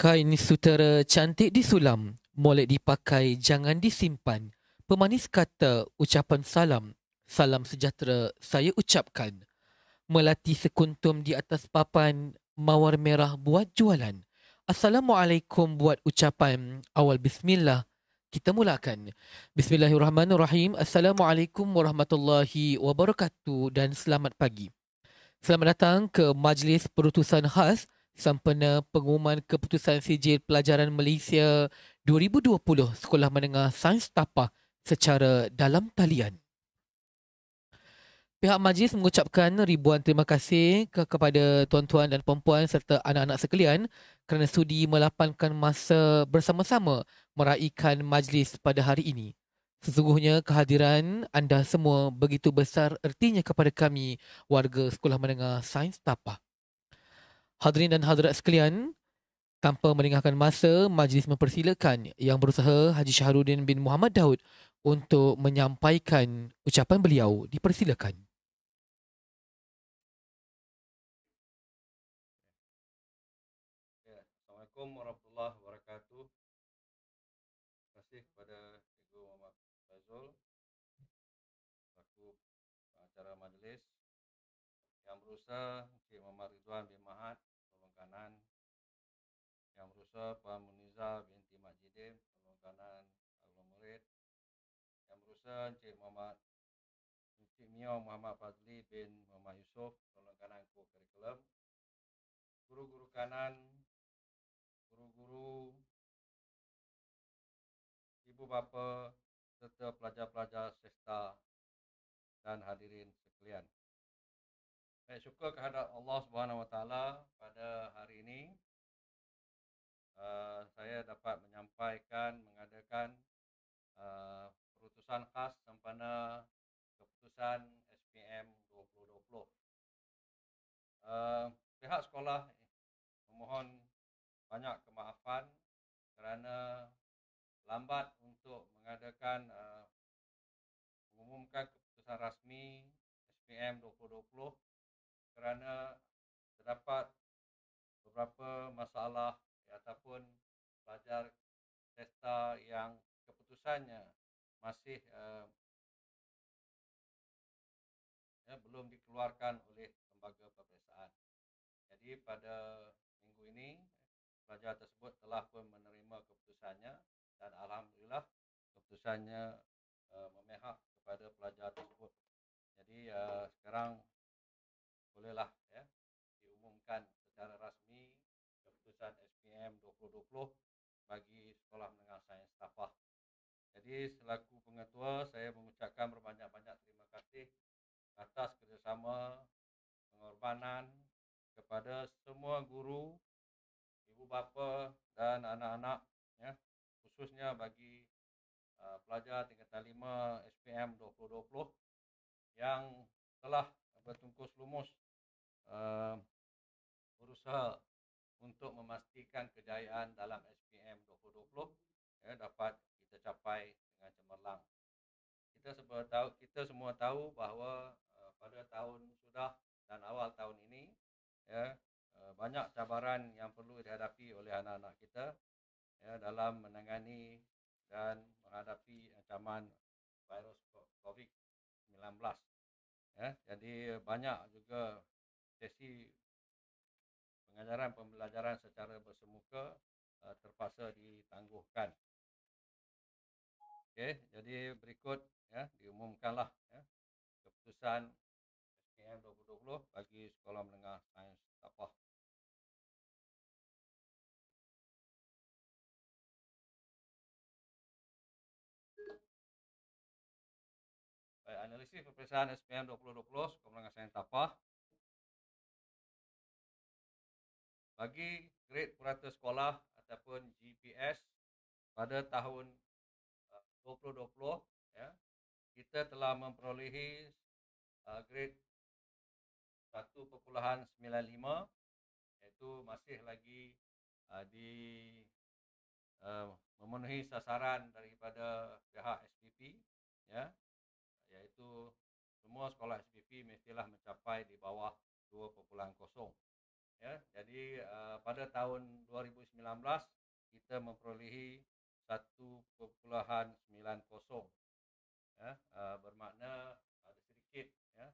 Kain sutera cantik disulam, boleh dipakai jangan disimpan. Pemanis kata ucapan salam, salam sejahtera saya ucapkan. Melati sekuntum di atas papan, mawar merah buat jualan. Assalamualaikum buat ucapan awal bismillah. Kita mulakan. Bismillahirrahmanirrahim. Assalamualaikum warahmatullahi wabarakatuh dan selamat pagi. Selamat datang ke Majlis Perutusan Khas sempena pengumuman keputusan sijil pelajaran Malaysia 2020 Sekolah Menengah Sains Tapah secara dalam talian. Pihak majlis mengucapkan ribuan terima kasih ke- kepada tuan-tuan dan puan-puan serta anak-anak sekalian kerana sudi melapangkan masa bersama-sama meraihkan majlis pada hari ini. Sesungguhnya kehadiran anda semua begitu besar ertinya kepada kami warga Sekolah Menengah Sains Tapah. Hadirin dan hadirat sekalian, tanpa melengahkan masa, majlis mempersilakan yang berusaha Haji Syahrudin bin Muhammad Daud untuk menyampaikan ucapan beliau. Dipersilakan. Assalamualaikum warahmatullahi wabarakatuh. Terima kasih kepada Ibu Muhammad Fazul. acara majlis yang berusaha Ibu Muhammad Ridwan bin Mahat kanan yang berusaha Puan Muniza binti Majidin penolong kanan aglomerat yang berusaha Encik Muhammad Encik Mio Muhammad Fazli bin Muhammad Yusof penolong kanan ko kurikulum guru-guru kanan guru-guru ibu bapa serta pelajar-pelajar sesta dan hadirin sekalian. Saya syukur kehadrat Allah Subhanahu Wa pada hari ini uh, saya dapat menyampaikan mengadakan uh, eh, perutusan khas sempena keputusan SPM 2020. Uh, pihak sekolah memohon banyak kemaafan kerana lambat untuk mengadakan uh, mengumumkan keputusan rasmi SPM 2020 kerana terdapat beberapa masalah ya, ataupun pelajar testa yang keputusannya masih uh, ya, belum dikeluarkan oleh lembaga peperiksaan. Jadi pada minggu ini pelajar tersebut telah pun menerima keputusannya dan alhamdulillah keputusannya uh, memihak kepada pelajar tersebut. Jadi uh, sekarang bolehlah ya diumumkan secara rasmi keputusan SPM 2020 bagi Sekolah Menengah Sains Tapah. Jadi selaku pengetua saya mengucapkan berbanyak-banyak terima kasih atas kerjasama pengorbanan kepada semua guru, ibu bapa dan anak-anak ya khususnya bagi uh, pelajar tingkat 5 SPM 2020 yang telah bertungkus lumus Ehm, berusaha untuk memastikan kejayaan dalam SPM 2020 ya, dapat kita capai dengan cemerlang. Kita semua tahu, kita semua tahu bahawa uh, pada tahun sudah dan awal tahun ini ya, uh, banyak cabaran yang perlu dihadapi oleh anak-anak kita ya, dalam menangani dan menghadapi ancaman virus COVID-19. Ya, jadi banyak juga sesi pengajaran pembelajaran secara bersemuka uh, terpaksa ditangguhkan. Okey, jadi berikut ya diumumkanlah ya keputusan SPM 2020 bagi sekolah menengah sains Sabah. analisis peperiksaan SPM 2020 Sekolah Menengah Sains Tapah bagi grade purata sekolah ataupun GPS pada tahun 2020 uh, ya kita telah memperolehi uh, grade 1.95 iaitu masih lagi uh, di memenuhi sasaran daripada pihak SPP ya iaitu semua sekolah SPP mestilah mencapai di bawah 2.0 ya jadi uh, pada tahun 2019 kita memperolehi 1.90 ya uh, bermakna ada sedikit ya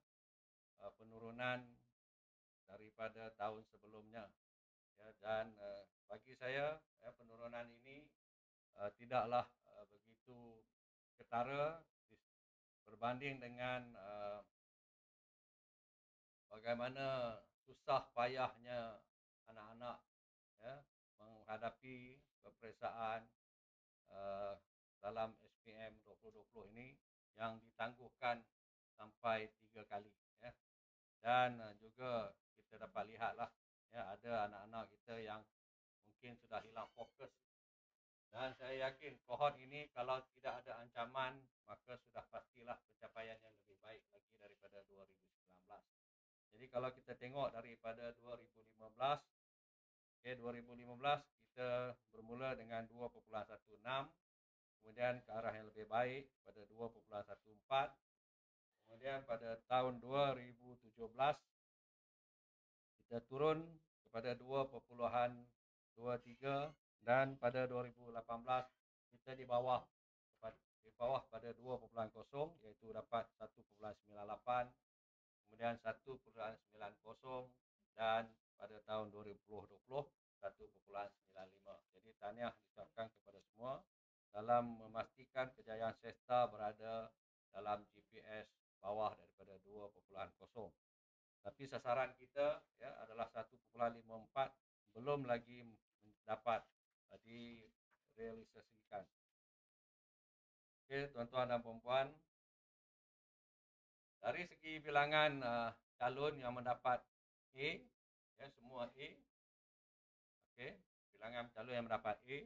eh, penurunan daripada tahun sebelumnya ya dan bagi saya ya, penurunan ini uh, tidaklah uh, begitu ketara berbanding dengan uh, bagaimana susah payahnya anak-anak ya, menghadapi peperiksaan uh, eh, dalam SPM 2020 ini yang ditangguhkan sampai tiga kali ya. dan uh, juga kita dapat lihatlah ya, ada anak-anak kita yang mungkin sudah hilang fokus dan saya yakin kohort ini kalau tidak ada ancaman maka sudah pastilah pencapaiannya lebih baik lagi daripada 2019 jadi kalau kita tengok daripada 2015, okay, 2015 kita bermula dengan 2.16, kemudian ke arah yang lebih baik pada 2.14, kemudian pada tahun 2017 kita turun kepada 2.23 dan pada 2018 kita di bawah di bawah pada 2.0 iaitu dapat 1.98 kemudian satu sembilan kosong dan pada tahun 2020 lima. Jadi tanya diucapkan kepada semua dalam memastikan kejayaan Sesta berada dalam GPS bawah daripada dua kosong. Tapi sasaran kita ya adalah empat belum lagi dapat eh, direalisasikan. Okay, tuan-tuan dan puan-puan dari segi bilangan uh, calon yang mendapat A ya semua A okey bilangan calon yang mendapat A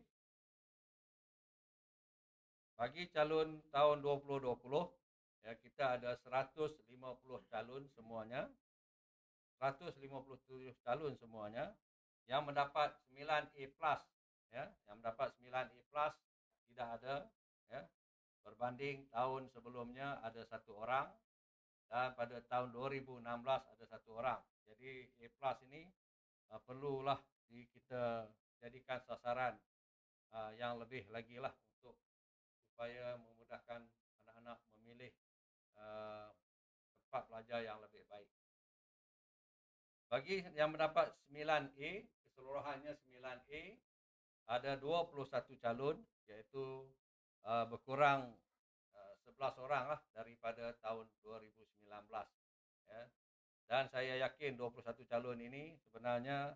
bagi calon tahun 2020 ya kita ada 150 calon semuanya 157 calon semuanya yang mendapat 9A plus ya yang mendapat 9A plus tidak ada ya berbanding tahun sebelumnya ada satu orang dan pada tahun 2016 ada satu orang. Jadi A plus ini uh, perlulah di kita jadikan sasaran uh, yang lebih lagi lah untuk supaya memudahkan anak-anak memilih uh, tempat belajar yang lebih baik. Bagi yang mendapat 9A, keseluruhannya 9A, ada 21 calon iaitu uh, berkurang 17 orang lah daripada tahun 2019 ya. Dan saya yakin 21 calon ini sebenarnya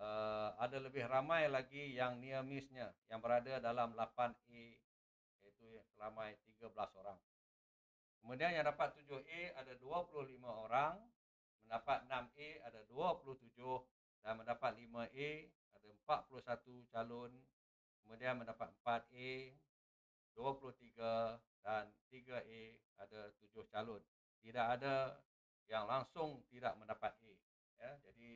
uh, ada lebih ramai lagi yang near miss yang berada dalam 8A iaitu ramai 13 orang. Kemudian yang dapat 7A ada 25 orang, mendapat 6A ada 27 dan mendapat 5A ada 41 calon, kemudian mendapat 4A 23 dan 3A ada 7 calon. Tidak ada yang langsung tidak mendapat A. Ya, jadi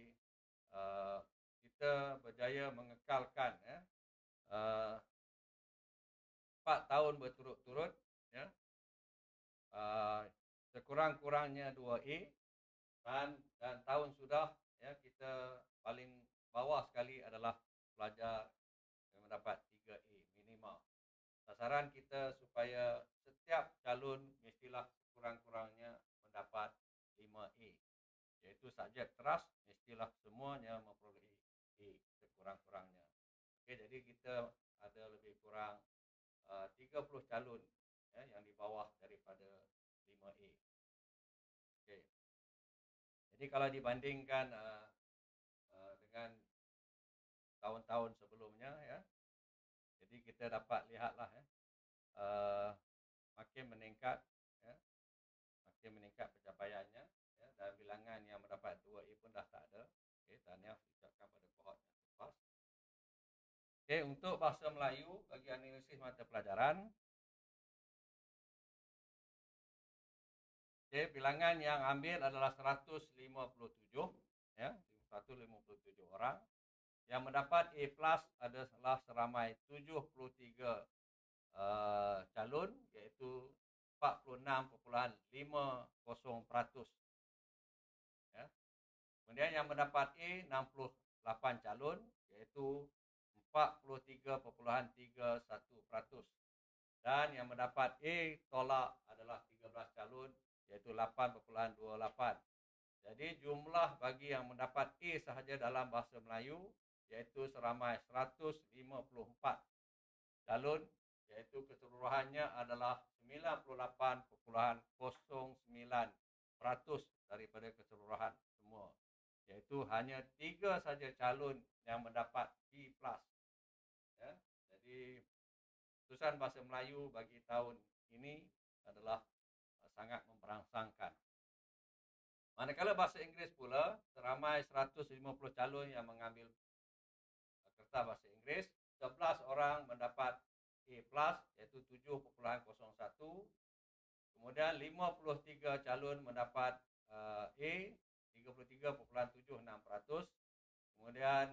uh, kita berjaya mengekalkan ya, uh, eh, 4 tahun berturut-turut ya, uh, sekurang-kurangnya 2A dan dan tahun sudah ya, kita paling bawah sekali adalah pelajar yang mendapat sasaran kita supaya setiap calon mestilah sekurang-kurangnya mendapat lima a iaitu subjek trust mestilah semuanya memperoleh A sekurang-kurangnya. Okey jadi kita ada lebih kurang uh, 30 calon ya, yang di bawah daripada lima a Okey. Jadi kalau dibandingkan uh, uh, dengan tahun-tahun sebelumnya ya jadi kita dapat lihatlah ya. eh, uh, makin meningkat, ya, makin meningkat pencapaiannya ya, dan bilangan yang mendapat 2A pun dah tak ada. Okay, tahniah ucapkan pada kohort yang Okay, untuk bahasa Melayu bagi analisis mata pelajaran, Okay, bilangan yang ambil adalah 157 ya, 157 orang yang mendapat A+ adalah seramai 73 uh, eh, calon iaitu 46.50%. Ya. Kemudian yang mendapat A 68 calon iaitu 43.31%. Dan yang mendapat A tolak adalah 13 calon iaitu 8.28. Jadi jumlah bagi yang mendapat A sahaja dalam bahasa Melayu iaitu seramai 154 calon iaitu keseluruhannya adalah 98.09% daripada keseluruhan semua iaitu hanya tiga saja calon yang mendapat B+. Ya, jadi susunan bahasa Melayu bagi tahun ini adalah eh, sangat memperangsangkan. Manakala bahasa Inggeris pula, seramai 150 calon yang mengambil peserta bahasa Inggeris 11 orang mendapat A+, yaitu 7.01. Kemudian 53 calon mendapat uh, A, 33.76%. Kemudian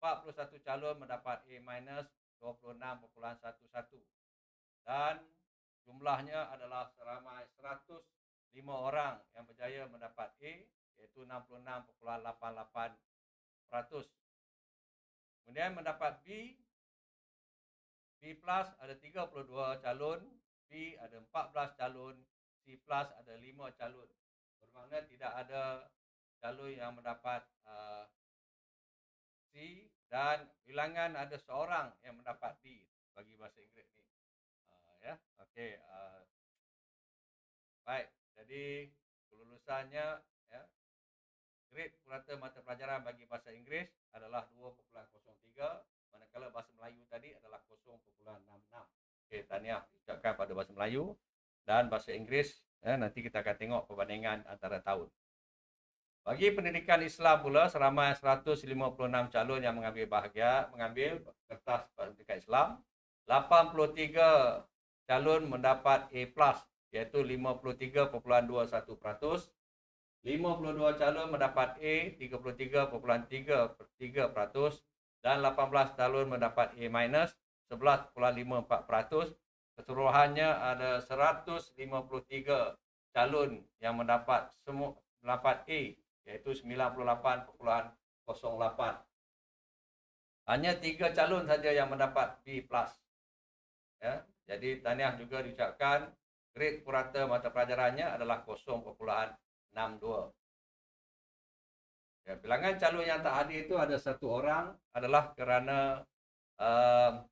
41 calon mendapat A-, 26.11. Dan jumlahnya adalah seramai 105 orang yang berjaya mendapat A, iaitu 66.88%. Kemudian mendapat B, B plus ada 32 calon, B ada 14 calon, C plus ada 5 calon. Bermakna tidak ada calon yang mendapat uh, C dan bilangan ada seorang yang mendapat B bagi bahasa Inggeris ni. Uh, ya, okey. Uh, baik, jadi kelulusannya ya, grade purata mata pelajaran bagi bahasa Inggeris adalah 2.03 manakala bahasa Melayu tadi adalah 0.66. Okay, tanya. ucapkan pada bahasa Melayu dan bahasa Inggeris. Eh, nanti kita akan tengok perbandingan antara tahun. Bagi pendidikan Islam pula, seramai 156 calon yang mengambil bahagia, mengambil kertas pendidikan Islam. 83 calon mendapat A+, iaitu 53.21%. 52 calon mendapat A 33.3 per 3 peratus dan 18 calon mendapat A minus 11.54 peratus. Keseluruhannya ada 153 calon yang mendapat semua mendapat A iaitu 98.08. Hanya tiga calon saja yang mendapat B plus. Ya, jadi tahniah juga diucapkan grade purata mata pelajarannya adalah 62. Ya, bilangan calon yang tak hadir itu ada satu orang adalah kerana uh,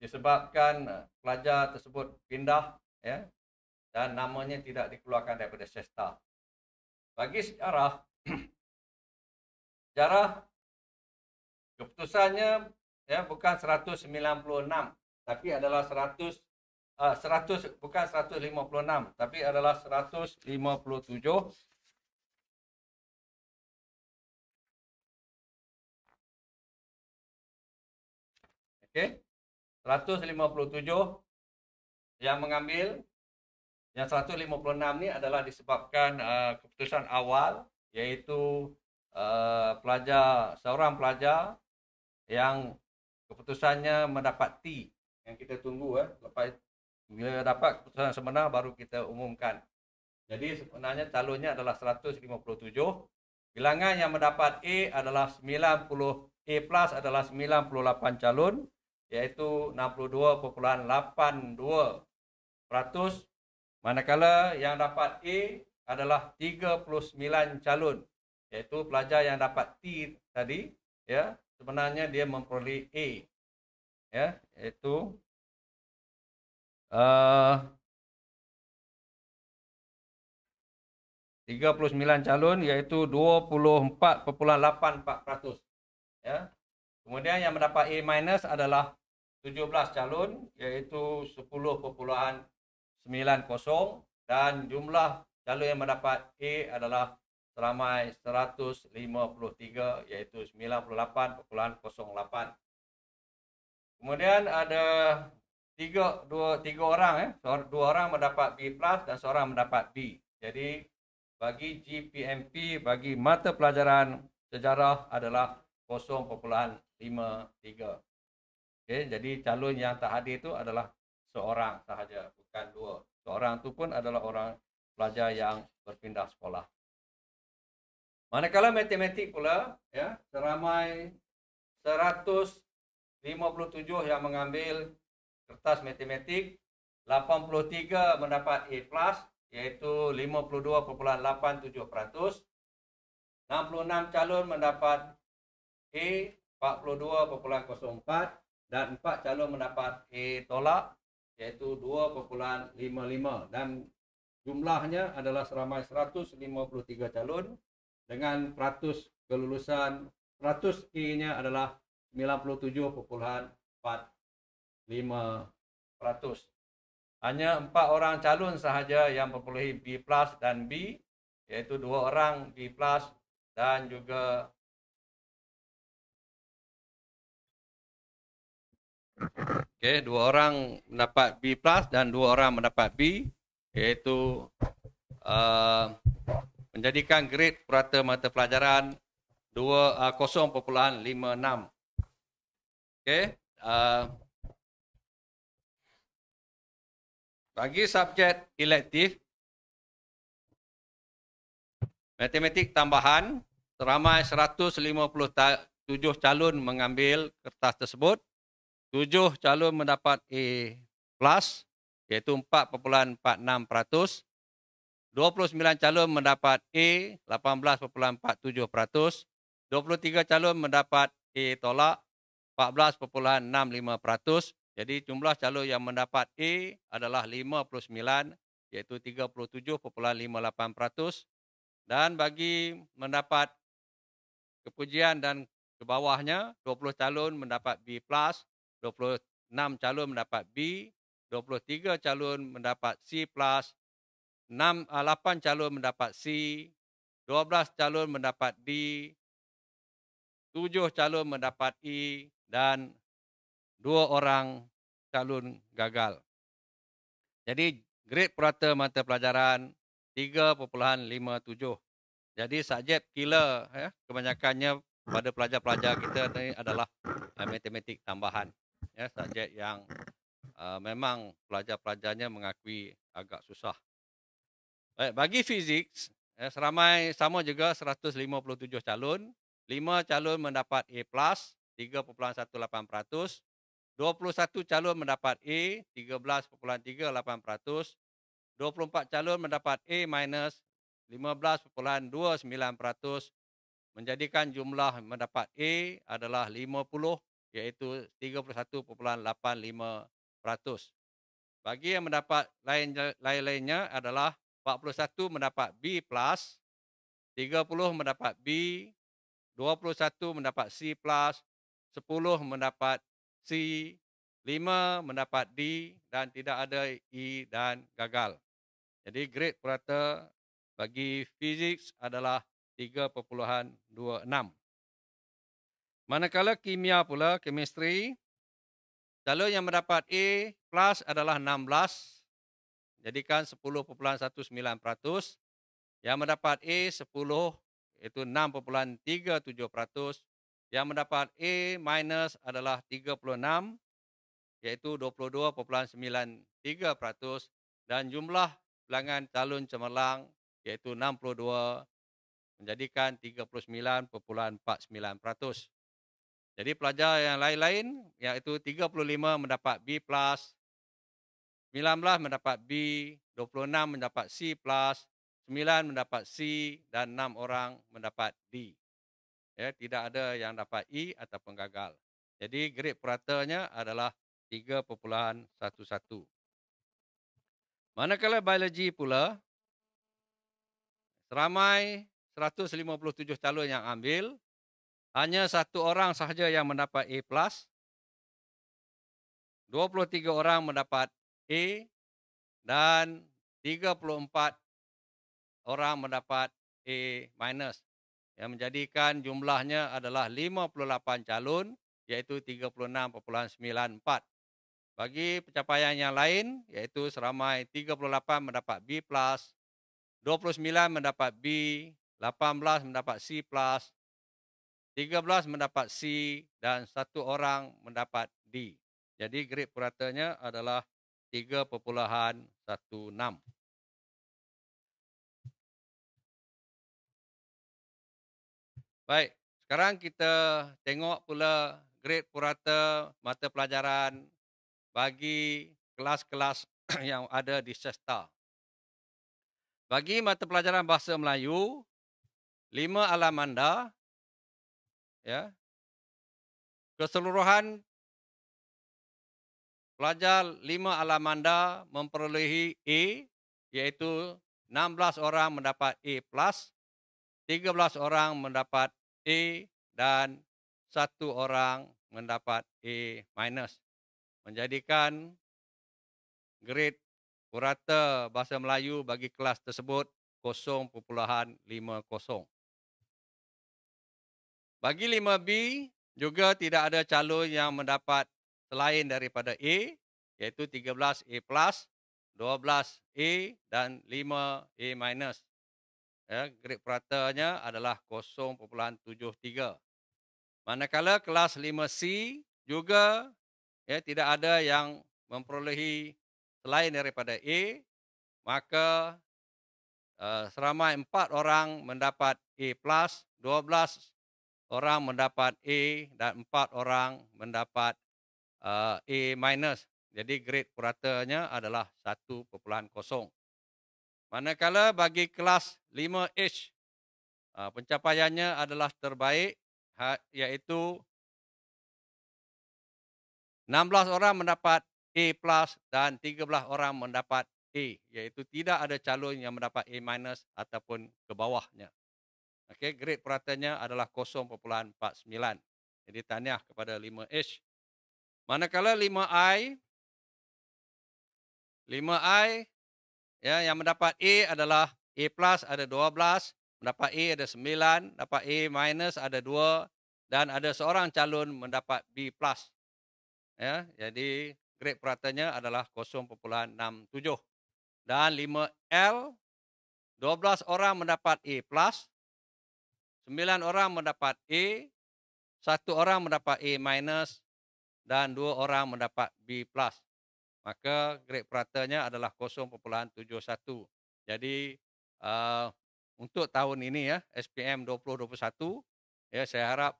disebabkan pelajar tersebut pindah ya dan namanya tidak dikeluarkan daripada sesta. Bagi sejarah, sejarah keputusannya ya bukan 196 tapi adalah 100 Ah, seratus uh, bukan 156 tapi adalah 157. Okey. 157 yang mengambil yang 156 ni adalah disebabkan uh, keputusan awal iaitu uh, pelajar seorang pelajar yang keputusannya mendapat T yang kita tunggu eh lepas bila dapat keputusan sebenar baru kita umumkan. Jadi sebenarnya calonnya adalah 157. Bilangan yang mendapat A adalah 90 A plus adalah 98 calon iaitu 62.82%. Manakala yang dapat A adalah 39 calon iaitu pelajar yang dapat T tadi ya sebenarnya dia memperoleh A ya iaitu 39 eh, calon iaitu 24.84%. Ya. Kemudian yang mendapat A- minus adalah 17 calon iaitu 10.90 dan jumlah calon yang mendapat A adalah seramai 153 iaitu 98.08. Kemudian ada tiga dua tiga orang eh dua orang mendapat B plus dan seorang mendapat B jadi bagi GPMP bagi mata pelajaran sejarah adalah 0.53 okay, jadi calon yang tak hadir itu adalah seorang sahaja bukan dua seorang tu pun adalah orang pelajar yang berpindah sekolah manakala matematik pula ya seramai 157 yang mengambil kertas matematik 83 mendapat A+, iaitu 52.87%. 66 calon mendapat A, 42.04% dan 4 calon mendapat A tolak, iaitu 2.55%. Dan jumlahnya adalah seramai 153 calon dengan peratus kelulusan, peratus A-nya adalah 97.4%. 5%. Hanya empat orang calon sahaja yang memperolehi B plus dan B iaitu dua orang B plus dan juga Okay, dua orang mendapat B plus dan dua orang mendapat B iaitu uh, menjadikan grade purata mata pelajaran 2, uh, 0.56. Okay, uh, Bagi subjek elektif, matematik tambahan, seramai 157 calon mengambil kertas tersebut. 7 calon mendapat A+, plus, iaitu 4.46%. 29 calon mendapat A, 18.47%. 23 calon mendapat A tolak, 14.65%. Jadi jumlah calon yang mendapat A adalah 59 iaitu 37.58% dan bagi mendapat kepujian dan kebawahnya 20 calon mendapat B+, 26 calon mendapat B, 23 calon mendapat C+, 6 8 eh, calon mendapat C, 12 calon mendapat D, 7 calon mendapat E dan dua orang calon gagal. Jadi grade purata mata pelajaran 3.57. Jadi subjek killer ya, kebanyakannya pada pelajar-pelajar kita ini adalah uh, matematik tambahan. Ya, subjek yang uh, memang pelajar-pelajarnya mengakui agak susah. Baik, eh, bagi fizik, ya, seramai sama juga 157 calon. 5 calon mendapat A+, 3.18%. 21 calon mendapat A 13.38%, 24 calon mendapat A minus 15.29%, menjadikan jumlah mendapat A adalah 50 iaitu 31.85%. Bagi yang mendapat lain-lainnya adalah 41 mendapat B plus, 30 mendapat B, 21 mendapat C plus, 10 mendapat C, 5 mendapat D dan tidak ada E dan gagal. Jadi grade purata bagi fizik adalah 3.26. Manakala kimia pula, chemistry, calon yang mendapat A plus adalah 16, jadikan 10.19%. Yang mendapat A 10, iaitu 6.37%. Yang mendapat A minus adalah 36 iaitu 22.93% dan jumlah pelanggan calon cemerlang iaitu 62 menjadikan 39.49%. Jadi pelajar yang lain-lain iaitu 35 mendapat B+, plus, 19 mendapat B, 26 mendapat C+, plus, 9 mendapat C dan 6 orang mendapat D ya tidak ada yang dapat E ataupun gagal. Jadi grade puratanya adalah 3.11. Manakala biologi pula, seramai 157 calon yang ambil, hanya satu orang sahaja yang mendapat A+, 23 orang mendapat A dan 34 orang mendapat A minus yang menjadikan jumlahnya adalah 58 calon iaitu 36.94. Bagi pencapaian yang lain iaitu seramai 38 mendapat B+, 29 mendapat B, 18 mendapat C+, 13 mendapat C dan satu orang mendapat D. Jadi grade puratanya adalah 3.16. Baik, sekarang kita tengok pula grade purata mata pelajaran bagi kelas-kelas yang ada di Sesta. Bagi mata pelajaran Bahasa Melayu, lima alam anda, ya, keseluruhan pelajar lima alam anda memperolehi A, e, iaitu 16 orang mendapat A+, e plus, 13 orang mendapat A dan satu orang mendapat A minus. Menjadikan grade purata bahasa Melayu bagi kelas tersebut 0.50. Bagi 5B juga tidak ada calon yang mendapat selain daripada A iaitu 13A plus, 12A dan 5A minus ya, grade peratanya adalah 0.73. Manakala kelas 5C juga ya, tidak ada yang memperolehi selain daripada A, maka uh, seramai 4 orang mendapat A+, 12 orang mendapat A dan 4 orang mendapat uh, A-. Jadi grade peratanya adalah 1.0. Manakala bagi kelas 5H, ah, pencapaiannya adalah terbaik ha, iaitu 16 orang mendapat A plus dan 13 orang mendapat A iaitu tidak ada calon yang mendapat A minus ataupun ke bawahnya. Okey, grade peratanya adalah 0.49. Jadi tahniah kepada 5H. Manakala 5I 5I Ya, yang mendapat A adalah A plus ada 12, mendapat A ada 9, dapat A minus ada 2, dan ada seorang calon mendapat B plus. Ya, jadi grade peratanya adalah 0.67. Dan 5L, 12 orang mendapat A plus, 9 orang mendapat A, satu orang mendapat A minus, dan dua orang mendapat B plus maka grade peratanya adalah 0.71. Jadi uh, untuk tahun ini ya SPM 2021 ya saya harap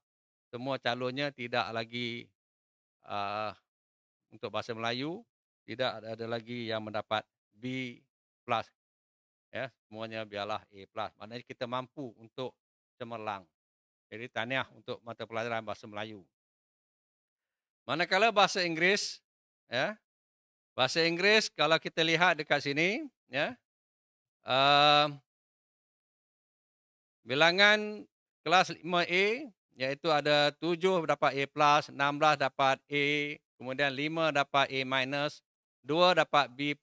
semua calonnya tidak lagi uh, untuk bahasa Melayu tidak ada, ada lagi yang mendapat B plus ya semuanya biarlah A plus maknanya kita mampu untuk cemerlang. Jadi tahniah untuk mata pelajaran bahasa Melayu. Manakala bahasa Inggeris ya Bahasa Inggeris kalau kita lihat dekat sini, ya. Uh, bilangan kelas 5A iaitu ada 7 dapat A+, plus, 16 dapat A, kemudian 5 dapat A-, minus, 2 dapat B+,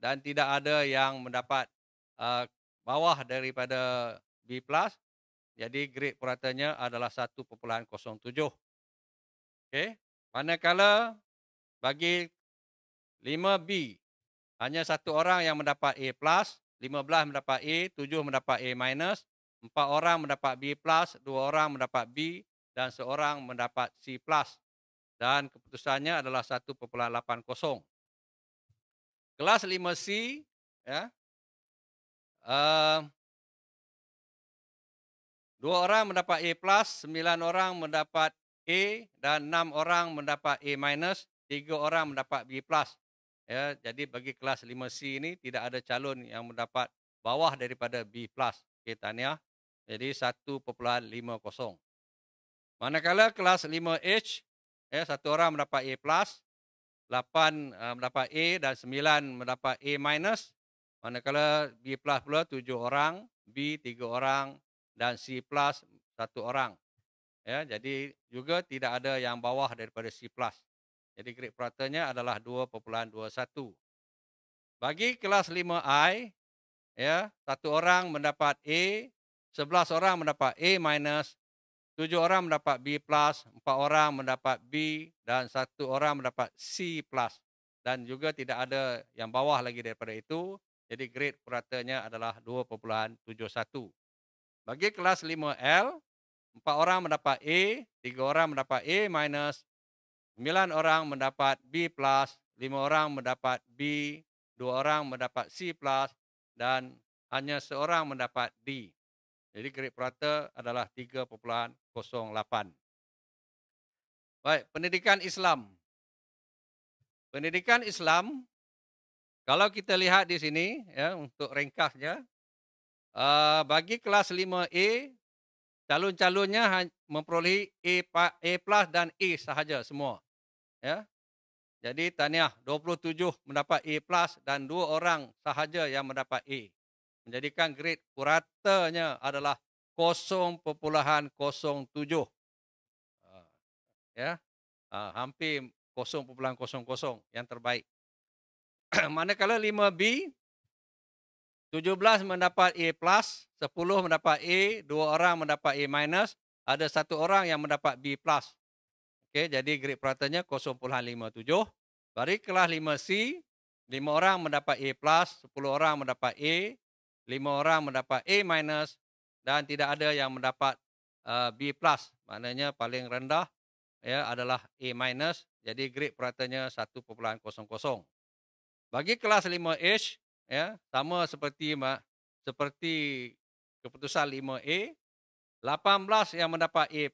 dan tidak ada yang mendapat uh, bawah daripada B+. Jadi grade puratanya adalah 1.07. Okey. Manakala bagi 5B. Hanya satu orang yang mendapat A+, 15 mendapat A, 7 mendapat A-, 4 orang mendapat B+, 2 orang mendapat B, dan seorang mendapat C+. Dan keputusannya adalah 1.80. Kelas 5C, ya, uh, dua orang mendapat A+, 9 orang mendapat A, dan 6 orang mendapat A-, 3 orang mendapat B+. Ya, jadi bagi kelas 5C ini tidak ada calon yang mendapat bawah daripada B+. Okey, tahniah. Jadi 1.50. Manakala kelas 5H, ya, satu orang mendapat A+, 8 uh, eh, mendapat A dan 9 mendapat A-. Manakala B+, pula 7 orang, B 3 orang dan C+, 1 orang. Ya, jadi juga tidak ada yang bawah daripada C+. Jadi grade peratanya adalah 2.21. Bagi kelas 5I, ya, satu orang mendapat A, sebelas orang mendapat A minus, tujuh orang mendapat B plus, empat orang mendapat B dan satu orang mendapat C plus. Dan juga tidak ada yang bawah lagi daripada itu. Jadi grade peratanya adalah 2.71. Bagi kelas 5L, empat orang mendapat A, tiga orang mendapat A minus, Sembilan orang mendapat B+, lima orang mendapat B, dua orang mendapat C+, dan hanya seorang mendapat D. Jadi grade purata adalah 3.08. Baik, pendidikan Islam. Pendidikan Islam, kalau kita lihat di sini, ya untuk ringkasnya, uh, bagi kelas 5A, calon-calonnya ha-, memperoleh A, A dan A sahaja semua. Ya. Jadi tahniah 27 mendapat A+ plus dan dua orang sahaja yang mendapat A. Menjadikan grade kuratanya adalah 0.07. Ah, ya. Ah, hampir 0.00 yang terbaik. Manakala 5B 17 mendapat A+, plus, 10 mendapat A, dua orang mendapat A-, minus, ada satu orang yang mendapat B+. Plus. Okey, jadi grade peratanya 0.57. Dari kelas 5C, 5 orang mendapat A+, 10 orang mendapat A, 5 orang mendapat A-, dan tidak ada yang mendapat eh, B+. Maknanya paling rendah ya adalah A-, jadi grade peratanya 1.00. Bagi kelas 5H, ya, sama seperti mak, seperti keputusan 5A, 18 yang mendapat A+,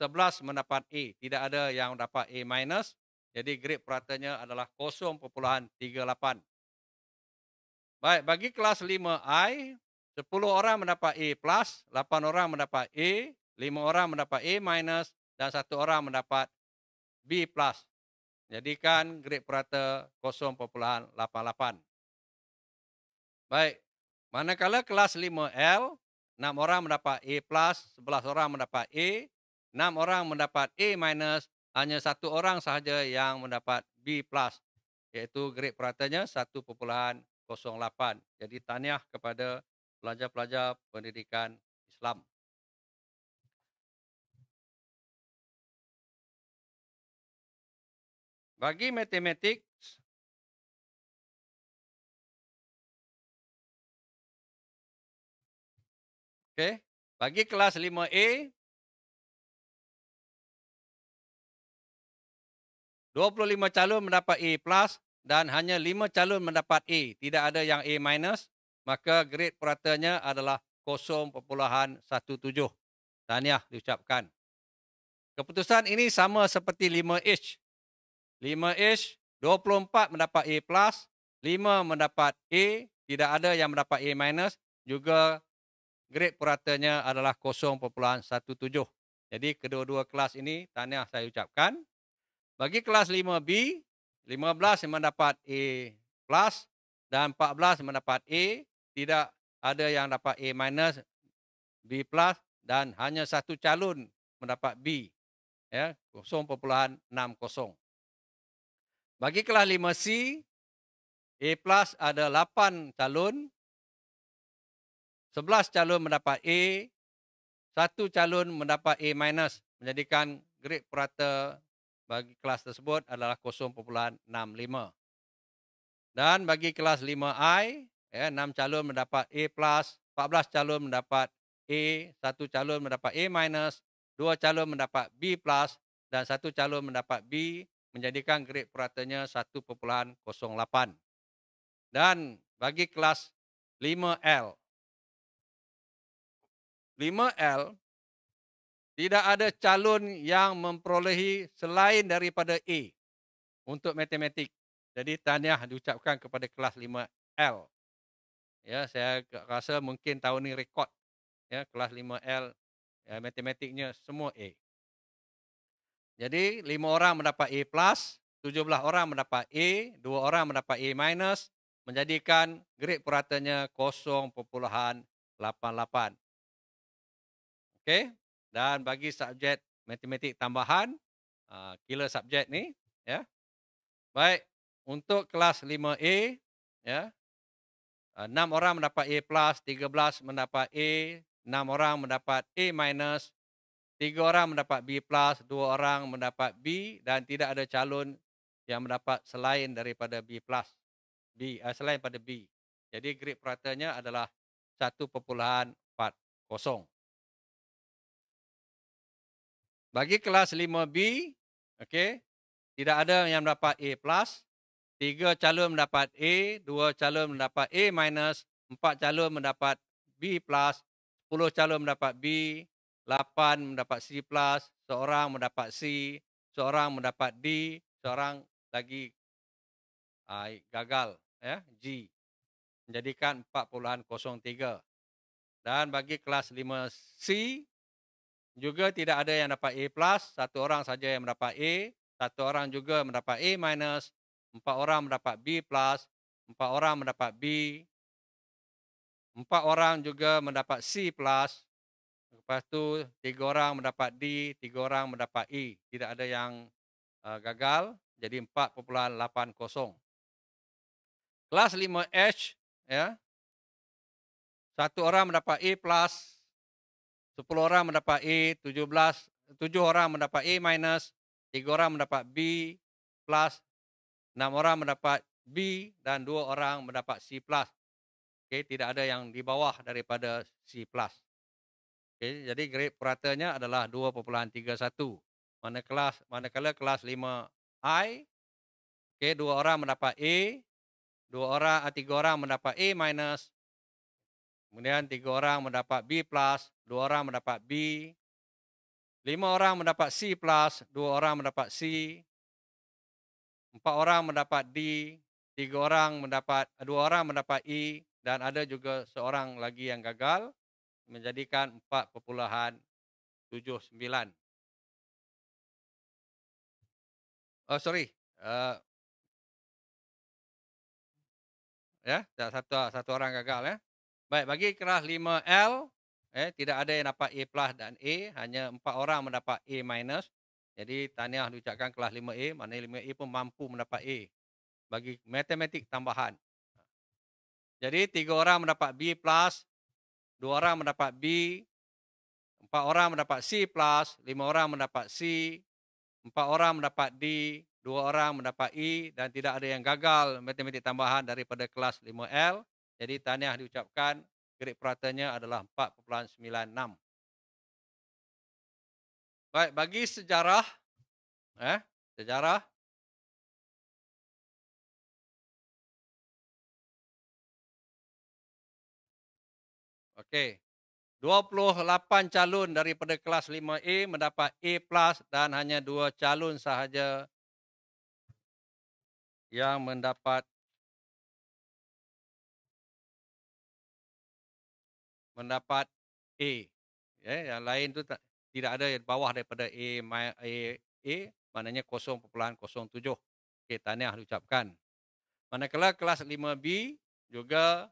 11 mendapat A. Tidak ada yang dapat A minus. Jadi grade peratanya adalah 0.38. Baik, bagi kelas 5I, 10 orang mendapat A plus, 8 orang mendapat A, 5 orang mendapat A minus, dan 1 orang mendapat B plus. Jadikan grade perata 0.88. Baik, manakala kelas 5L, 6 orang mendapat A plus, 11 orang mendapat A, 6 orang mendapat A minus, hanya satu orang sahaja yang mendapat B plus, iaitu grade peratanya 1.08. Jadi tahniah kepada pelajar-pelajar pendidikan Islam. Bagi matematik, Okay. Bagi kelas 5A, 25 calon mendapat A plus dan hanya 5 calon mendapat A. Tidak ada yang A minus. Maka grade peratanya adalah 0.17. Tahniah diucapkan. Keputusan ini sama seperti 5H. 5H, 24 mendapat A plus, 5 mendapat A, tidak ada yang mendapat A minus, juga grade puratanya adalah 0.17. Jadi kedua-dua kelas ini, tahniah saya ucapkan. Bagi kelas 5B, 15 mendapat A plus dan 14 mendapat A. Tidak ada yang dapat A minus, B plus dan hanya satu calon mendapat B. Ya, 0.60. Bagi kelas 5C, A plus ada 8 calon. 11 calon mendapat A. Satu calon mendapat A minus. Menjadikan grade purata bagi kelas tersebut adalah 0.65. Dan bagi kelas 5I, ya, 6 calon mendapat A+, 14 calon mendapat A, 1 calon mendapat A-, 2 calon mendapat B+, dan 1 calon mendapat B, menjadikan grade puratanya 1.08. Dan bagi kelas 5L, 5L tidak ada calon yang memperolehi selain daripada A untuk matematik. Jadi tahniah diucapkan kepada kelas 5L. Ya, saya rasa mungkin tahun ini rekod ya kelas 5L ya, matematiknya semua A. Jadi lima orang mendapat A+, plus, tujuh belah orang mendapat A, dua orang mendapat A-, minus, menjadikan grade puratanya 0.88. Okey, dan bagi subjek matematik tambahan uh, killer subjek ni ya baik untuk kelas 5A ya yeah, enam orang mendapat A 13 mendapat A 6 orang mendapat A minus tiga orang mendapat B 2 orang mendapat B dan tidak ada calon yang mendapat selain daripada B B uh, selain pada B jadi grade peratanya adalah 1.40 bagi kelas 5B, okey, tidak ada yang dapat A+, plus. 3 calon mendapat A, dua calon mendapat A-, minus. 4 calon mendapat B+, plus. 10 calon mendapat B, lapan mendapat C+, plus. seorang mendapat C, seorang mendapat D, seorang lagi uh, gagal ya, G. Menjadikan 40.03. Dan bagi kelas 5C, juga tidak ada yang dapat A plus, satu orang saja yang mendapat A, satu orang juga mendapat A minus, empat orang mendapat B plus, empat orang mendapat B, empat orang juga mendapat C plus, lepas tu tiga orang mendapat D, tiga orang mendapat E, tidak ada yang uh, gagal, jadi 4.80. Kelas 5H, ya, satu orang mendapat A plus, 10 orang mendapat A, 17, 7 orang mendapat A minus, 3 orang mendapat B plus, 6 orang mendapat B dan 2 orang mendapat C plus. Okay, tidak ada yang di bawah daripada C plus. Okay, jadi grade puratanya adalah 2.31. Mana kelas, manakala kelas 5I, okay, 2 orang mendapat A, 2 orang, 3 ah, orang mendapat A minus, Kemudian tiga orang mendapat B+, dua orang mendapat B. Lima orang mendapat C+, dua orang mendapat C. Empat orang mendapat D. Tiga orang mendapat, dua orang mendapat E. Dan ada juga seorang lagi yang gagal menjadikan 4.79. Oh, sorry. Uh, ya, satu satu orang gagal ya. Baik, bagi kelas 5L, eh, tidak ada yang dapat A plus dan A. Hanya empat orang mendapat A minus. Jadi, tahniah diucapkan kelas 5A. mana 5A pun mampu mendapat A. Bagi matematik tambahan. Jadi, tiga orang mendapat B plus. Dua orang mendapat B. Empat orang mendapat C plus. Lima orang mendapat C. Empat orang mendapat D. Dua orang mendapat E. Dan tidak ada yang gagal matematik tambahan daripada kelas 5L. Jadi tahniah diucapkan grade peratanya adalah 4.96. Baik, bagi sejarah eh sejarah Okey. 28 calon daripada kelas 5A mendapat A+ dan hanya 2 calon sahaja yang mendapat mendapat A. Ya, yang lain tu tak, tidak ada yang bawah daripada A, A, A, A maknanya 0.07. Okey, tahniah diucapkan. Manakala kelas 5B juga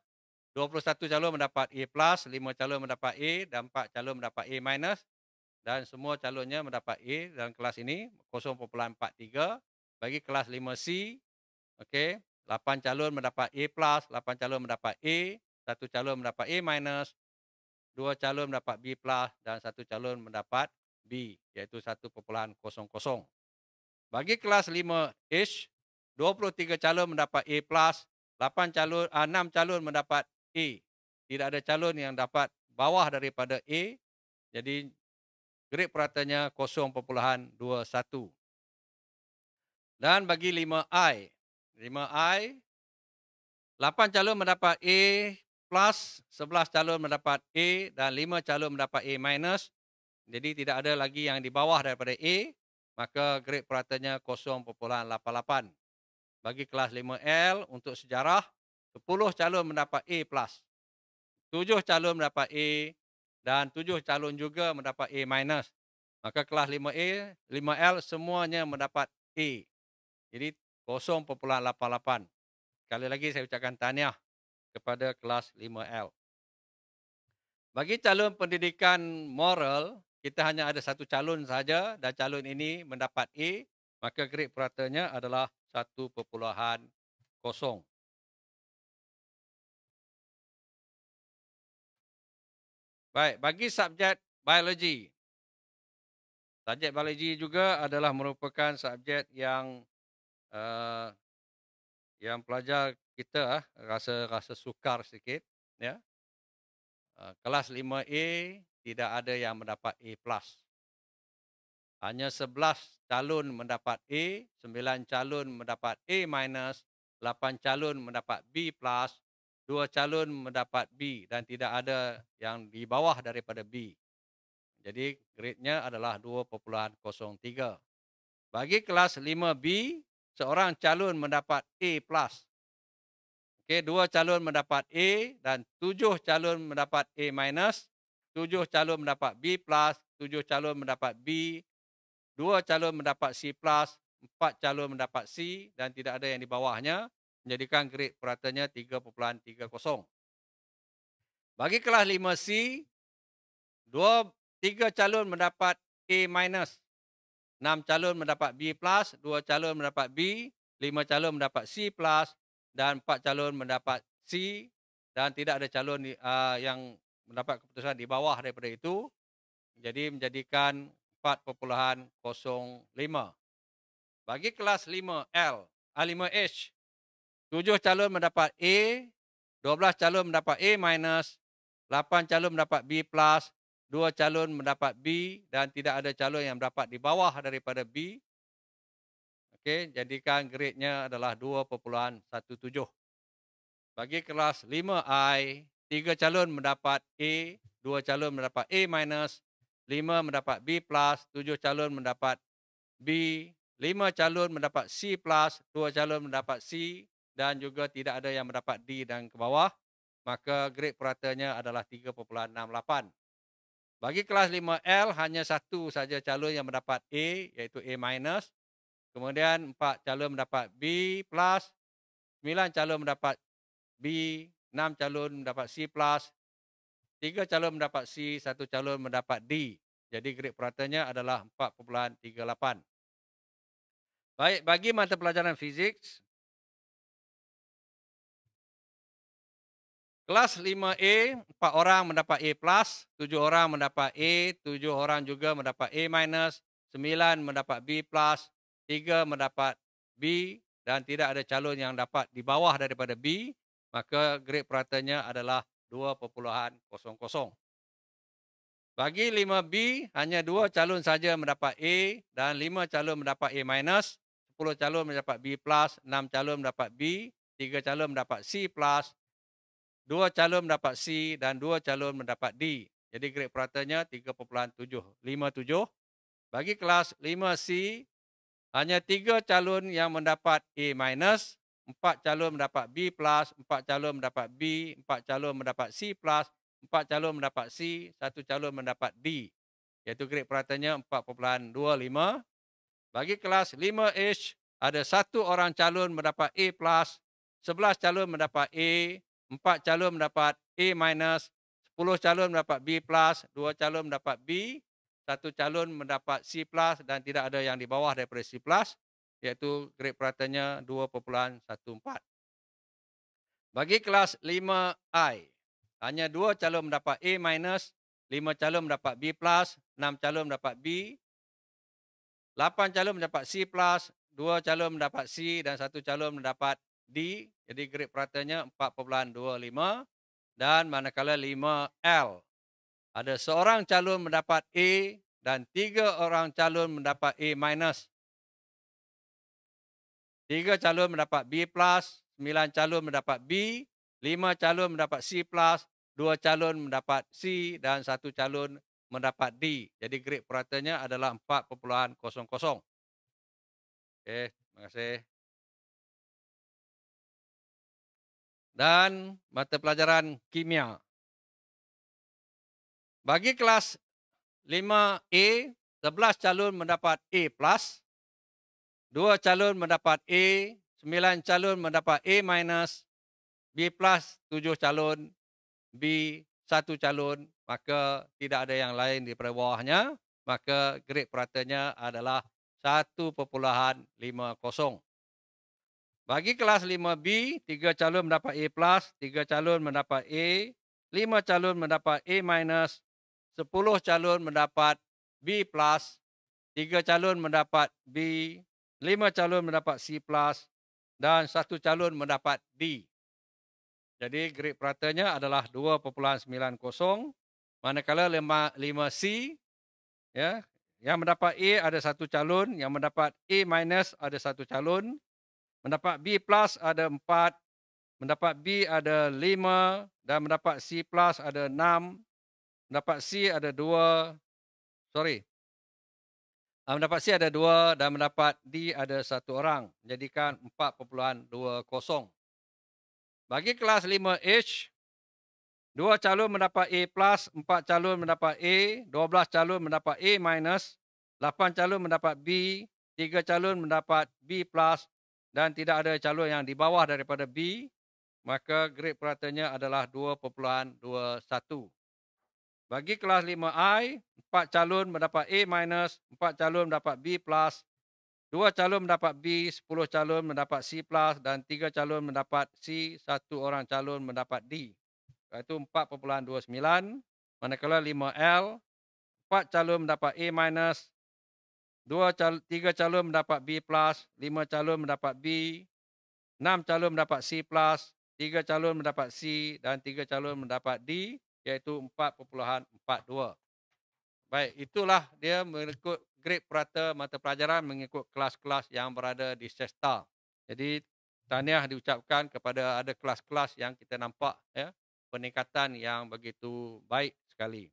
21 calon mendapat A+, plus, 5 calon mendapat A dan 4 calon mendapat A-. minus dan semua calonnya mendapat A dalam kelas ini 0.43 bagi kelas 5C okey 8 calon mendapat A plus 8 calon mendapat A 1 calon mendapat A minus dua calon mendapat B+ plus dan satu calon mendapat B iaitu 1.00. Bagi kelas 5H, 23 calon mendapat A+, 8 calon, 6 ah, calon mendapat A. Tidak ada calon yang dapat bawah daripada A. Jadi grade peratanya 0.21. Dan bagi 5I, 5I 8 calon mendapat A plus 11 calon mendapat A dan 5 calon mendapat A minus. Jadi tidak ada lagi yang di bawah daripada A, maka grade peratanya 0.88. Bagi kelas 5L untuk sejarah, 10 calon mendapat A plus. 7 calon mendapat A dan 7 calon juga mendapat A minus. Maka kelas 5A, 5L semuanya mendapat A. Jadi 0.88. Sekali lagi saya ucapkan tahniah kepada kelas 5L. Bagi calon pendidikan moral, kita hanya ada satu calon saja dan calon ini mendapat A, maka grade peratanya adalah 1.0. Baik, bagi subjek biologi. Subjek biologi juga adalah merupakan subjek yang uh, yang pelajar kita ah, rasa rasa sukar sikit ya ah, kelas 5A tidak ada yang mendapat A+. Hanya 11 calon mendapat A, 9 calon mendapat A minus, 8 calon mendapat B plus, 2 calon mendapat B dan tidak ada yang di bawah daripada B. Jadi grade-nya adalah 2.03. Bagi kelas 5B, seorang calon mendapat A plus. Okey, dua calon mendapat A dan tujuh calon mendapat A minus, tujuh calon mendapat B plus, tujuh calon mendapat B, dua calon mendapat C plus, empat calon mendapat C dan tidak ada yang di bawahnya menjadikan grade peratanya 3.30. Bagi kelas 5C, dua tiga calon mendapat A minus, enam calon mendapat B plus, dua calon mendapat B, lima calon mendapat C plus, dan empat calon mendapat C dan tidak ada calon uh, yang mendapat keputusan di bawah daripada itu jadi menjadikan 4.05 bagi kelas 5L A5H tujuh calon mendapat A 12 calon mendapat A minus 8 calon mendapat B plus 2 calon mendapat B dan tidak ada calon yang mendapat di bawah daripada B Okey, jadikan grade-nya adalah 2.17. Bagi kelas 5I, tiga calon mendapat A, dua calon mendapat A minus, lima mendapat B plus, tujuh calon mendapat B, lima calon mendapat C plus, dua calon mendapat C dan juga tidak ada yang mendapat D dan ke bawah. Maka grade puratanya adalah 3.68. Bagi kelas 5L, hanya satu saja calon yang mendapat A, iaitu A minus. Kemudian empat calon mendapat B plus, sembilan calon mendapat B, enam calon mendapat C plus, tiga calon mendapat C, satu calon mendapat D. Jadi grade peratanya adalah 4.38. Baik, bagi mata pelajaran fizik, kelas 5A, empat orang mendapat A plus, tujuh orang mendapat A, tujuh orang juga mendapat A minus, sembilan mendapat B tiga mendapat B dan tidak ada calon yang dapat di bawah daripada B, maka grade peratanya adalah 2.00. Bagi 5B, hanya dua calon saja mendapat A dan lima calon mendapat A minus, 10 calon mendapat B plus, 6 calon mendapat B, 3 calon mendapat C plus, 2 calon mendapat C dan 2 calon mendapat D. Jadi grade peratanya 3.757. Bagi kelas 5C, hanya tiga calon yang mendapat A minus, empat calon mendapat B plus, empat calon mendapat B, empat calon mendapat C plus, empat calon mendapat C, satu calon mendapat D. Iaitu grade peratanya 4.25. Bagi kelas 5H, ada satu orang calon mendapat A plus, sebelas calon mendapat A, empat calon mendapat A minus, sepuluh calon mendapat B plus, dua calon mendapat B, satu calon mendapat C+, dan tidak ada yang di bawah daripada C+, iaitu grade peratanya 2.14. Bagi kelas 5I, hanya dua calon mendapat A-, minus, lima calon mendapat B+, plus, enam calon mendapat B, lapan calon mendapat C+, plus, dua calon mendapat C, dan satu calon mendapat D, jadi grade peratanya 4.25, dan manakala 5L. Ada seorang calon mendapat A dan tiga orang calon mendapat A minus. Tiga calon mendapat B plus, sembilan calon mendapat B, lima calon mendapat C plus, dua calon mendapat C dan satu calon mendapat D. Jadi grade peratanya adalah 4.00. Okey, terima kasih. Dan mata pelajaran kimia. Bagi kelas 5A, 11 calon mendapat A+, 2 calon mendapat A, 9 calon mendapat A-, B+, 7 calon, B, 1 calon, maka tidak ada yang lain di bawahnya, maka grade peratanya adalah 1.50. Bagi kelas 5B, 3 calon mendapat A+, 3 calon mendapat A, 5 calon mendapat A-, 10 calon mendapat B+, 3 calon mendapat B, 5 calon mendapat C+, dan 1 calon mendapat D. Jadi grade peratanya adalah 2.90, manakala 5, c ya, yang mendapat A ada satu calon, yang mendapat A minus ada satu calon, mendapat B plus ada empat, mendapat B ada lima, dan mendapat C plus ada enam, Dapat C ada dua. Sorry. Uh, ah, mendapat C ada dua dan mendapat D ada satu orang. Menjadikan 4.20. Bagi kelas 5H, dua calon mendapat A+, plus, empat calon mendapat A, dua belas calon mendapat A-, minus, lapan calon mendapat B, tiga calon mendapat B+, plus, dan tidak ada calon yang di bawah daripada B, maka grade peratanya adalah 2.21. Bagi kelas 5I, empat calon mendapat A minus, empat calon mendapat B plus, dua calon mendapat B, sepuluh calon mendapat C plus dan tiga calon mendapat C, Satu orang calon mendapat D. Iaitu 4.29. Manakala 5L, empat calon mendapat A minus, dua calon, 3 calon mendapat B plus, lima calon mendapat B, enam calon mendapat C plus, tiga calon mendapat C dan tiga calon mendapat D iaitu 4.42. Baik, itulah dia mengikut grade perata mata pelajaran mengikut kelas-kelas yang berada di Sesta. Jadi, tahniah diucapkan kepada ada kelas-kelas yang kita nampak ya, peningkatan yang begitu baik sekali.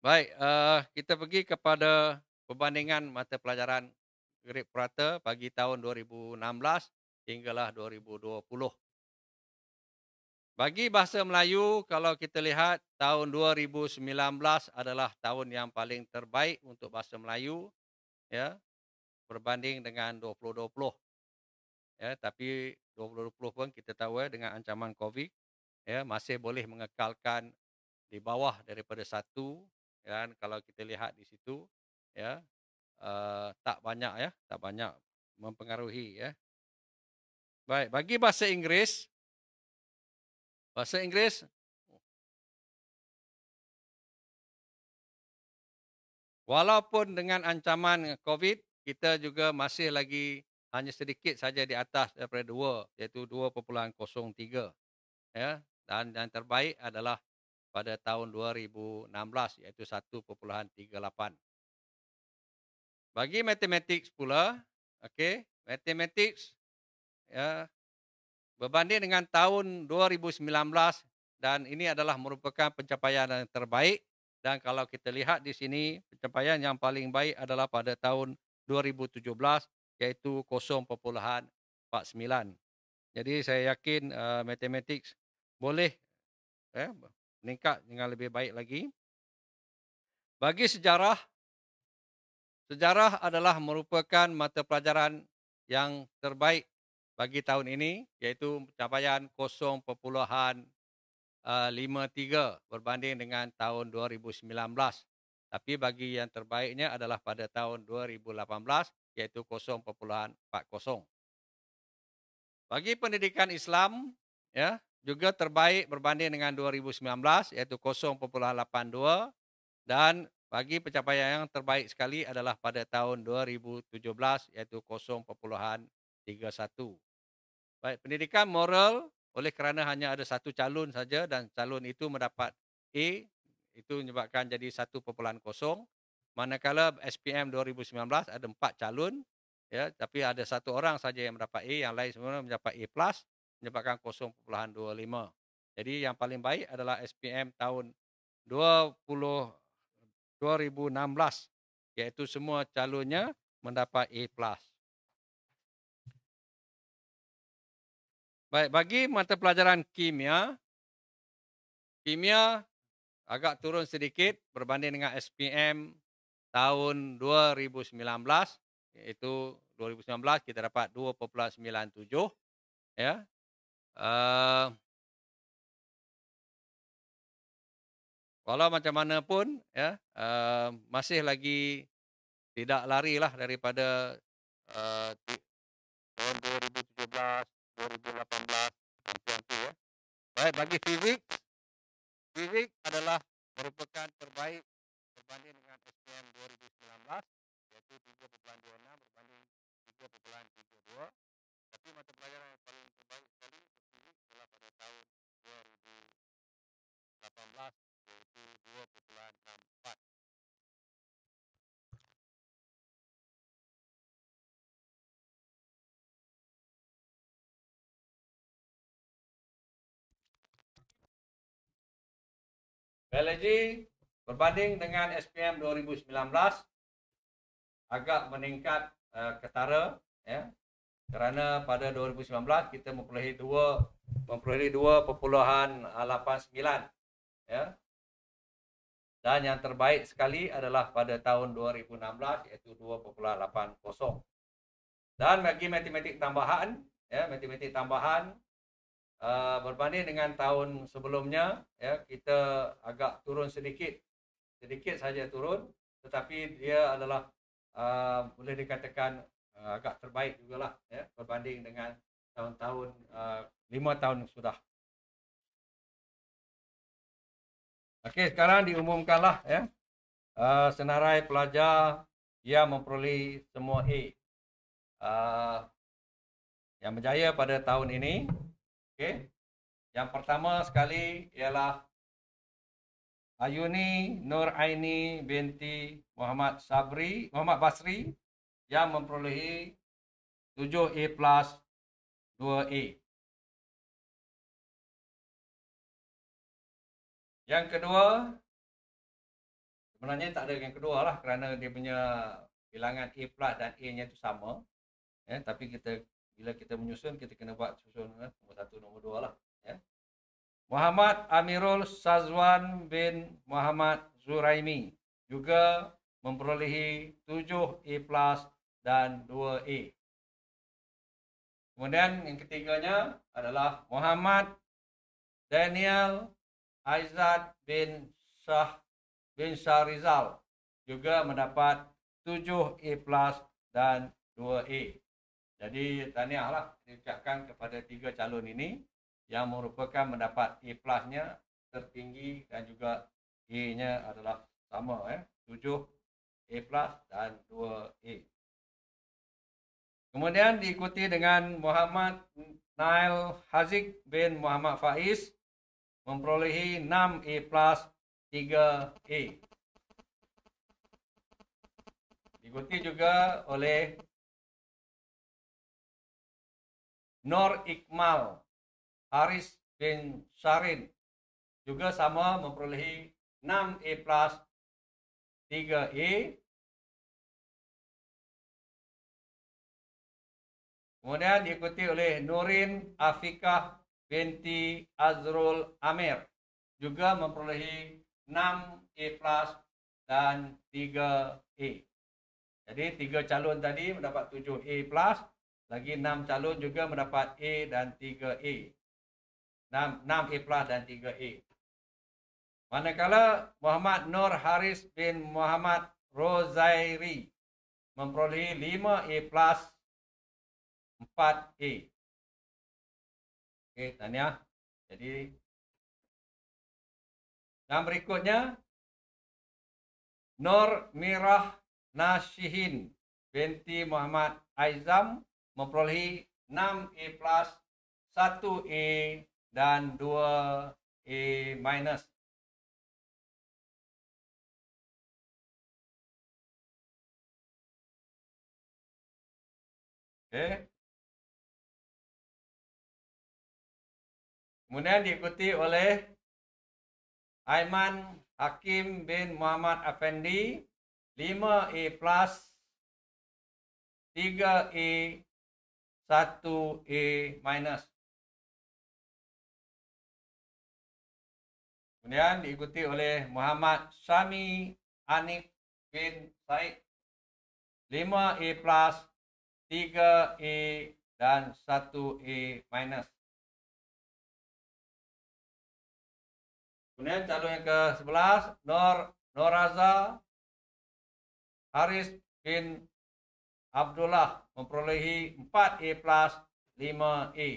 Baik, uh, kita pergi kepada perbandingan mata pelajaran grade perata bagi tahun 2016 hinggalah 2020. Bagi bahasa Melayu, kalau kita lihat tahun 2019 adalah tahun yang paling terbaik untuk bahasa Melayu ya berbanding dengan 2020. Ya, tapi 2020 pun kita tahu ya, dengan ancaman COVID ya masih boleh mengekalkan di bawah daripada satu ya. dan kalau kita lihat di situ ya uh, tak banyak ya tak banyak mempengaruhi ya baik bagi bahasa Inggeris Bahasa Inggeris. Walaupun dengan ancaman COVID, kita juga masih lagi hanya sedikit saja di atas daripada dua, iaitu 2.03. Ya, dan yang terbaik adalah pada tahun 2016, iaitu 1.38. Bagi matematik pula, okay, matematik ya, Berbanding dengan tahun 2019 dan ini adalah merupakan pencapaian yang terbaik dan kalau kita lihat di sini pencapaian yang paling baik adalah pada tahun 2017 iaitu 0.49. Jadi saya yakin uh, eh, matematik boleh eh, meningkat dengan lebih baik lagi. Bagi sejarah, sejarah adalah merupakan mata pelajaran yang terbaik bagi tahun ini iaitu capaian 0.53 eh, berbanding dengan tahun 2019. Tapi bagi yang terbaiknya adalah pada tahun 2018 iaitu 0.40. Bagi pendidikan Islam ya juga terbaik berbanding dengan 2019 iaitu 0.82 dan bagi pencapaian yang terbaik sekali adalah pada tahun 2017 iaitu 0.31. Baik, pendidikan moral oleh kerana hanya ada satu calon saja dan calon itu mendapat A, itu menyebabkan jadi satu kosong. Manakala SPM 2019 ada empat calon, ya, tapi ada satu orang saja yang mendapat A, yang lain semua mendapat A+, plus, menyebabkan kosong 25. Jadi yang paling baik adalah SPM tahun 20, 2016, iaitu semua calonnya mendapat A+. Plus. Baik, bagi mata pelajaran kimia, kimia agak turun sedikit berbanding dengan SPM tahun 2019, iaitu 2019 kita dapat 2.97. Ya. Uh, walau macam mana pun, ya, uh, masih lagi tidak larilah daripada uh, tahun 2017 2018 Pontianti ya. Baik bagi fisik, fisik adalah merupakan terbaik berbanding dengan SPM 2019 yaitu 3,26 berbanding 3,32 tapi mata pelajaran yang paling terbaik sekali untuk adalah pada tahun 2018 PLG berbanding dengan SPM 2019 agak meningkat uh, ketara ya kerana pada 2019 kita memperolehi 2 memperolehi 2.89 ya dan yang terbaik sekali adalah pada tahun 2016 iaitu 2.80 dan bagi matematik tambahan ya matematik tambahan Ah, berbanding dengan tahun sebelumnya ya kita agak turun sedikit sedikit saja turun tetapi dia adalah uh, boleh dikatakan uh, agak terbaik jugalah ya berbanding dengan tahun-tahun uh, lima tahun sudah Okey sekarang diumumkanlah ya uh, senarai pelajar yang memperoleh semua A uh, yang berjaya pada tahun ini Okey. Yang pertama sekali ialah Ayuni Nur Aini binti Muhammad Sabri, Muhammad Basri yang memperolehi 7A plus 2A. Yang kedua, sebenarnya tak ada yang kedua lah kerana dia punya bilangan A plus dan A nya itu sama. Eh, tapi kita bila kita menyusun kita kena buat susun eh, nombor satu nombor dua lah ya Muhammad Amirul Sazwan bin Muhammad Zuraimi juga memperolehi 7 A+ dan 2 A. Kemudian yang ketiganya adalah Muhammad Daniel Aizad bin Shah bin Sharizal juga mendapat 7 A+ dan 2 A. Jadi tahniahlah diucapkan kepada tiga calon ini yang merupakan mendapat A plusnya tertinggi dan juga A nya adalah sama ya. Eh. 7 A plus dan dua A. Kemudian diikuti dengan Muhammad Nail Haziq bin Muhammad Faiz memperolehi 6 A plus 3 A. Diikuti juga oleh Nur Iqmal, Haris bin Sarin juga sama memperolehi 6A plus 3A. Kemudian diikuti oleh Nurin Afikah binti Azrul Amir juga memperolehi 6A plus dan 3A. Jadi tiga calon tadi mendapat 7A plus lagi 6 calon juga mendapat A dan 3A. 6, 6 A plus dan 3A. Manakala Muhammad Nur Haris bin Muhammad Rozairi memperoleh 5A plus 4A. Okey, tanya. Jadi, yang berikutnya, Nur Mirah Nashihin binti Muhammad Aizam memperoleh 6A plus, 1A dan 2A minus. Okay. Kemudian diikuti oleh Aiman Hakim bin Muhammad Afendi 5A plus 3A satu A minus. Kemudian diikuti oleh Muhammad Sami Anif bin Said. lima a plus, tiga a dan satu a minus. Kemudian calon yang ke-11, Nor Noraza Haris bin Abdullah memperolehi 4A plus 5A.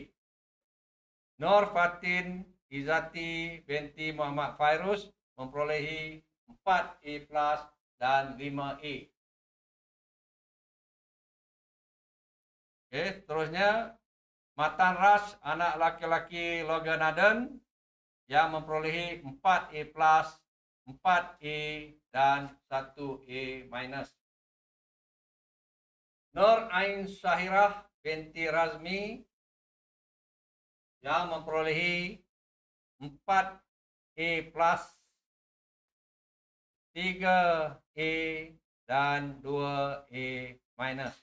Nur Fatin Izati binti Muhammad Fairuz memperolehi 4A plus dan 5A. Okay, seterusnya, Matan Ras, anak laki-laki Logan Aden yang memperolehi 4A plus, 4A dan 1A minus. Nur Ain Sahirah binti Razmi yang memperolehi 4 A+, 3 A dan 2 A minus.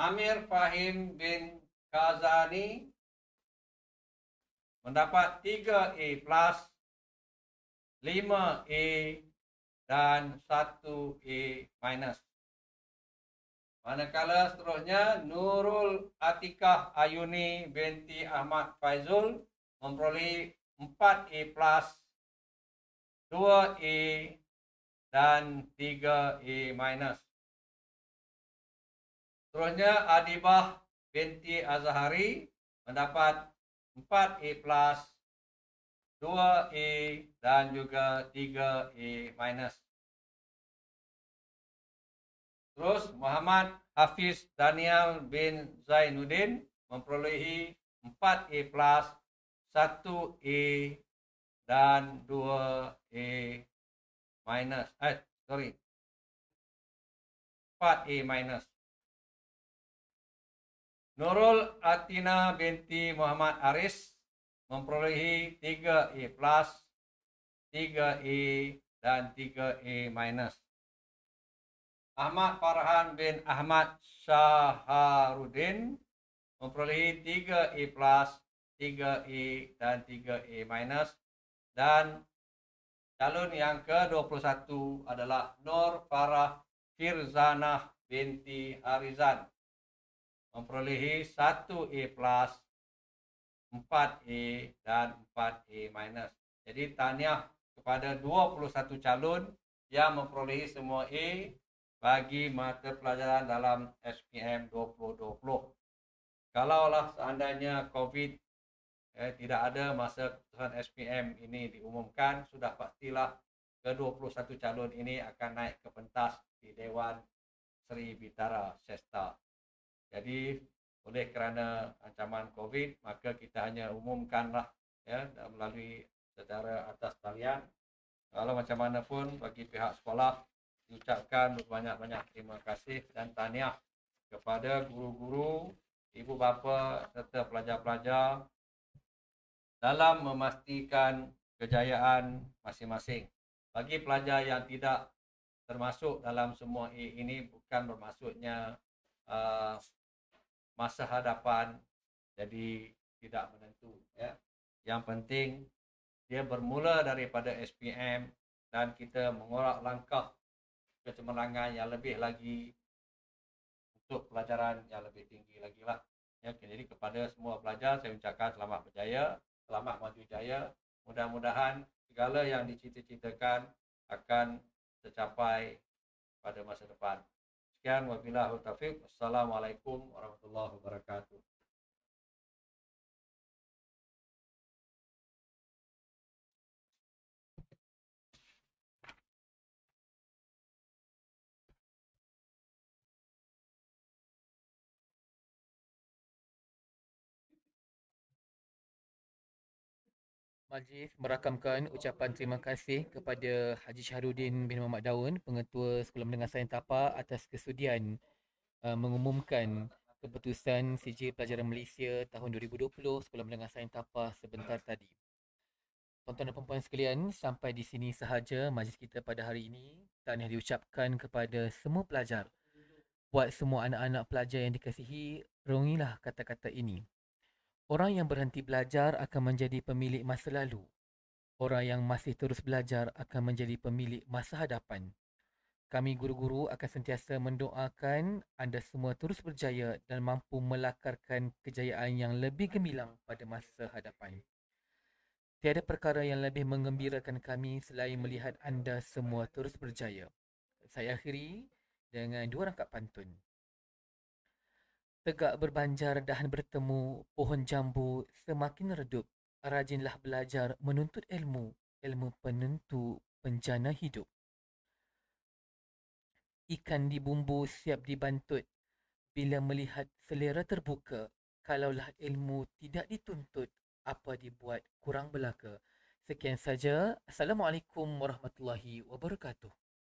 Amir Fahim bin Kazani mendapat 3 A+, plus, 5 A dan 1 A minus. Manakala seterusnya Nurul Atikah Ayuni binti Ahmad Faizul memperoleh 4A+, 2A dan 3A-. Seterusnya Adibah binti Azhari mendapat 4A+, 2A dan juga 3A-. minus. Terus Muhammad Hafiz Daniel bin Zainuddin memperolehi 4A+, 1A dan 2A minus. Eh, sorry. 4A minus. Nurul Atina binti Muhammad Aris memperolehi 3A+, 3A dan 3A minus. Ahmad Farhan bin Ahmad Shaharuddin memperolehi 3A plus, 3A dan 3A minus dan calon yang ke-21 adalah Nur Farah Firzanah binti Harizan memperolehi 1A plus, 4A dan 4A minus. Jadi tahniah kepada 21 calon yang memperolehi semua A bagi mata pelajaran dalam SPM 2020. Kalaulah seandainya COVID eh, tidak ada masa keputusan SPM ini diumumkan, sudah pastilah ke-21 calon ini akan naik ke pentas di Dewan Seri Bitara Sesta. Jadi oleh kerana ancaman COVID, maka kita hanya umumkanlah ya, melalui secara atas talian. Kalau macam mana pun bagi pihak sekolah, ucapkan banyak-banyak terima kasih dan tahniah kepada guru-guru, ibu bapa serta pelajar-pelajar dalam memastikan kejayaan masing-masing. Bagi pelajar yang tidak termasuk dalam semua ini bukan bermaksudnya uh, masa hadapan jadi tidak menentu ya. Yang penting dia bermula daripada SPM dan kita mengorak langkah kecemerlangan yang lebih lagi untuk pelajaran yang lebih tinggi lagi lah. Ya, jadi kepada semua pelajar saya ucapkan selamat berjaya, selamat maju jaya. Mudah-mudahan segala yang dicita-citakan akan tercapai pada masa depan. Sekian wabillahi taufik. Assalamualaikum warahmatullahi wabarakatuh. Majlis merakamkan ucapan terima kasih kepada Haji Syahrudin bin Muhammad Daun, Pengetua Sekolah Menengah Sains Tapak atas kesudian uh, mengumumkan keputusan CJ Pelajaran Malaysia tahun 2020 Sekolah Menengah Sains Tapak sebentar tadi. Tuan-tuan dan perempuan sekalian, sampai di sini sahaja majlis kita pada hari ini. Tahniah diucapkan kepada semua pelajar. Buat semua anak-anak pelajar yang dikasihi, rungilah kata-kata ini. Orang yang berhenti belajar akan menjadi pemilik masa lalu. Orang yang masih terus belajar akan menjadi pemilik masa hadapan. Kami guru-guru akan sentiasa mendoakan anda semua terus berjaya dan mampu melakarkan kejayaan yang lebih gemilang pada masa hadapan. Tiada perkara yang lebih mengembirakan kami selain melihat anda semua terus berjaya. Saya akhiri dengan dua rangkap pantun. Tegak berbanjar dahan bertemu pohon jambu semakin redup. Rajinlah belajar menuntut ilmu, ilmu penentu penjana hidup. Ikan di bumbu siap dibantut bila melihat selera terbuka. Kalaulah ilmu tidak dituntut, apa dibuat kurang belaka. Sekian saja. Assalamualaikum warahmatullahi wabarakatuh.